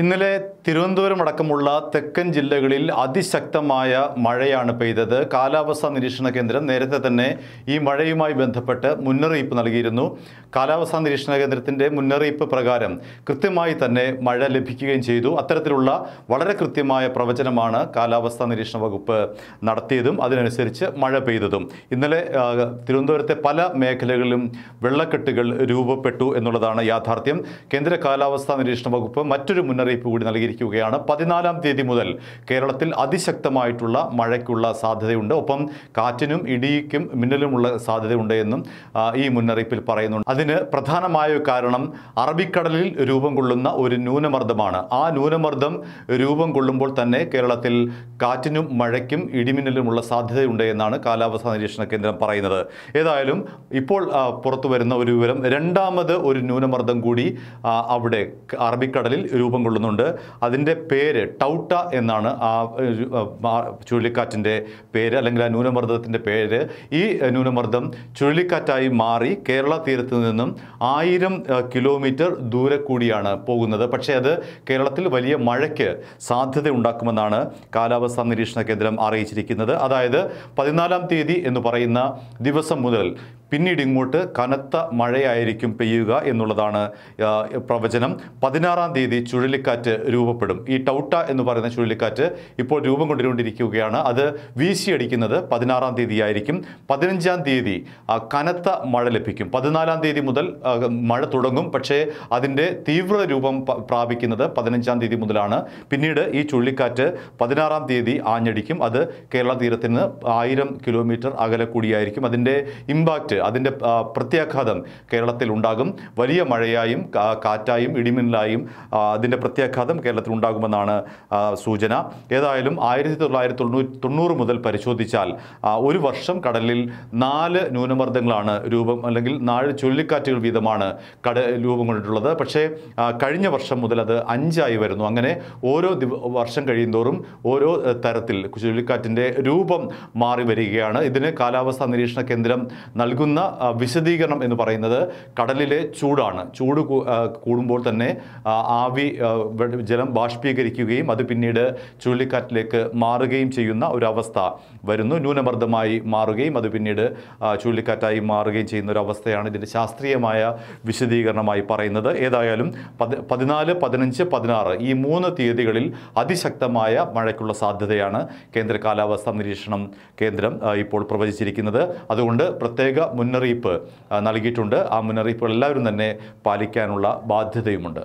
ഇന്നലെ തിരുവനന്തപുരം അടക്കമുള്ള തെക്കൻ ജില്ലകളിൽ അതിശക്തമായ മഴയാണ് പെയ്തത് കാലാവസ്ഥാ നിരീക്ഷണ കേന്ദ്രം നേരത്തെ തന്നെ ഈ മഴയുമായി ബന്ധപ്പെട്ട് മുന്നറിയിപ്പ് നൽകിയിരുന്നു കാലാവസ്ഥാ നിരീക്ഷണ കേന്ദ്രത്തിൻ്റെ മുന്നറിയിപ്പ് പ്രകാരം കൃത്യമായി തന്നെ മഴ ലഭിക്കുകയും ചെയ്തു അത്തരത്തിലുള്ള വളരെ കൃത്യമായ പ്രവചനമാണ് കാലാവസ്ഥാ നിരീക്ഷണ വകുപ്പ് നടത്തിയതും അതിനനുസരിച്ച് മഴ പെയ്തതും ഇന്നലെ തിരുവനന്തപുരത്തെ പല മേഖലകളിലും വെള്ളക്കെട്ടുകൾ രൂപപ്പെട്ടു എന്നുള്ളതാണ് യാഥാർത്ഥ്യം കേന്ദ്ര കാലാവസ്ഥാ നിരീക്ഷണ വകുപ്പ് മറ്റൊരു മുന്നറിയിപ്പ് മുന്നറിയിപ്പ് കൂടി നൽകിയിരിക്കുകയാണ് പതിനാലാം തീയതി മുതൽ കേരളത്തിൽ അതിശക്തമായിട്ടുള്ള മഴയ്ക്കുള്ള സാധ്യതയുണ്ട് ഒപ്പം കാറ്റിനും ഇടിക്കും മിന്നലുമുള്ള സാധ്യതയുണ്ട് എന്നും ഈ മുന്നറിയിപ്പിൽ പറയുന്നുണ്ട് അതിന് പ്രധാനമായ കാരണം അറബിക്കടലിൽ രൂപം കൊള്ളുന്ന ഒരു ന്യൂനമർദ്ദമാണ് ആ ന്യൂനമർദ്ദം രൂപം കൊള്ളുമ്പോൾ തന്നെ കേരളത്തിൽ കാറ്റിനും മഴയ്ക്കും ഇടിമിന്നലുമുള്ള സാധ്യതയുണ്ട് എന്നാണ് കാലാവസ്ഥാ നിരീക്ഷണ കേന്ദ്രം പറയുന്നത് ഏതായാലും ഇപ്പോൾ പുറത്തു വരുന്ന ഒരു വിവരം രണ്ടാമത് ഒരു ന്യൂനമർദ്ദം കൂടി അവിടെ അറബിക്കടലിൽ രൂപം കൊള്ളുന്നുണ്ട് അതിൻ്റെ പേര് ടൗട്ട എന്നാണ് ആ ചുഴലിക്കാറ്റിൻ്റെ പേര് അല്ലെങ്കിൽ ആ ന്യൂനമർദ്ദത്തിൻ്റെ പേര് ഈ ന്യൂനമർദ്ദം ചുഴലിക്കാറ്റായി മാറി കേരള തീരത്ത് നിന്നും ആയിരം കിലോമീറ്റർ ദൂരെ കൂടിയാണ് പോകുന്നത് പക്ഷേ അത് കേരളത്തിൽ വലിയ മഴയ്ക്ക് സാധ്യത ഉണ്ടാക്കുമെന്നാണ് കാലാവസ്ഥാ നിരീക്ഷണ കേന്ദ്രം അറിയിച്ചിരിക്കുന്നത് അതായത് പതിനാലാം തീയതി എന്ന് പറയുന്ന ദിവസം മുതൽ പിന്നീട് ഇങ്ങോട്ട് കനത്ത മഴയായിരിക്കും പെയ്യുക എന്നുള്ളതാണ് പ്രവചനം പതിനാറാം തീയതി ചുഴലിക്കാറ്റ് രൂപപ്പെടും ഈ ടൗട്ട എന്ന് പറയുന്ന ചുഴലിക്കാറ്റ് ഇപ്പോൾ രൂപം കൊണ്ടുകൊണ്ടിരിക്കുകയാണ് അത് വീശിയടിക്കുന്നത് പതിനാറാം തീയതി ആയിരിക്കും പതിനഞ്ചാം തീയതി കനത്ത മഴ ലഭിക്കും പതിനാലാം തീയതി മുതൽ മഴ തുടങ്ങും പക്ഷേ അതിൻ്റെ തീവ്ര രൂപം പ്രാപിക്കുന്നത് പതിനഞ്ചാം തീയതി മുതലാണ് പിന്നീട് ഈ ചുഴലിക്കാറ്റ് പതിനാറാം തീയതി ആഞ്ഞടിക്കും അത് കേരള തീരത്തിന് ആയിരം കിലോമീറ്റർ അകലെ കൂടിയായിരിക്കും അതിൻ്റെ ഇമ്പാക്റ്റ് അതിൻ്റെ പ്രത്യാഘാതം കേരളത്തിൽ ഉണ്ടാകും വലിയ മഴയായും കാറ്റായും ഇടിമിന്നലായും അതിൻ്റെ പ്രത്യാഘാതം കേരളത്തിൽ ഉണ്ടാകുമെന്നാണ് സൂചന ഏതായാലും ആയിരത്തി തൊള്ളായിരത്തി തൊണ്ണൂറ്റി തൊണ്ണൂറ് മുതൽ പരിശോധിച്ചാൽ ഒരു വർഷം കടലിൽ നാല് ന്യൂനമർദ്ദങ്ങളാണ് രൂപം അല്ലെങ്കിൽ നാല് ചുഴലിക്കാറ്റുകൾ വീതമാണ് കട രൂപം കൊണ്ടിട്ടുള്ളത് പക്ഷേ കഴിഞ്ഞ വർഷം മുതൽ അത് അഞ്ചായി വരുന്നു അങ്ങനെ ഓരോ വർഷം കഴിയുന്തോറും ഓരോ തരത്തിൽ ചുഴലിക്കാറ്റിൻ്റെ രൂപം മാറി വരികയാണ് ഇതിന് കാലാവസ്ഥാ നിരീക്ഷണ കേന്ദ്രം നൽകുന്ന നൽകുന്ന വിശദീകരണം എന്ന് പറയുന്നത് കടലിലെ ചൂടാണ് ചൂട് കൂടുമ്പോൾ തന്നെ ആവി ജലം ബാഷ്പീകരിക്കുകയും അത് പിന്നീട് ചുഴലിക്കാറ്റിലേക്ക് മാറുകയും ചെയ്യുന്ന ഒരവസ്ഥ വരുന്നു ന്യൂനമർദ്ദമായി മാറുകയും അത് പിന്നീട് ചുഴലിക്കാറ്റായി മാറുകയും ചെയ്യുന്ന ഒരു അവസ്ഥയാണ് ഇതിൻ്റെ ശാസ്ത്രീയമായ വിശദീകരണമായി പറയുന്നത് ഏതായാലും പതി പതിനാല് പതിനഞ്ച് പതിനാറ് ഈ മൂന്ന് തീയതികളിൽ അതിശക്തമായ മഴയ്ക്കുള്ള സാധ്യതയാണ് കേന്ദ്ര കാലാവസ്ഥാ നിരീക്ഷണം കേന്ദ്രം ഇപ്പോൾ പ്രവചിച്ചിരിക്കുന്നത് അതുകൊണ്ട് പ്രത്യേക മുന്നറിയിപ്പ് നൽകിയിട്ടുണ്ട് ആ മുന്നറിയിപ്പുകൾ എല്ലാവരും തന്നെ പാലിക്കാനുള്ള ബാധ്യതയുമുണ്ട്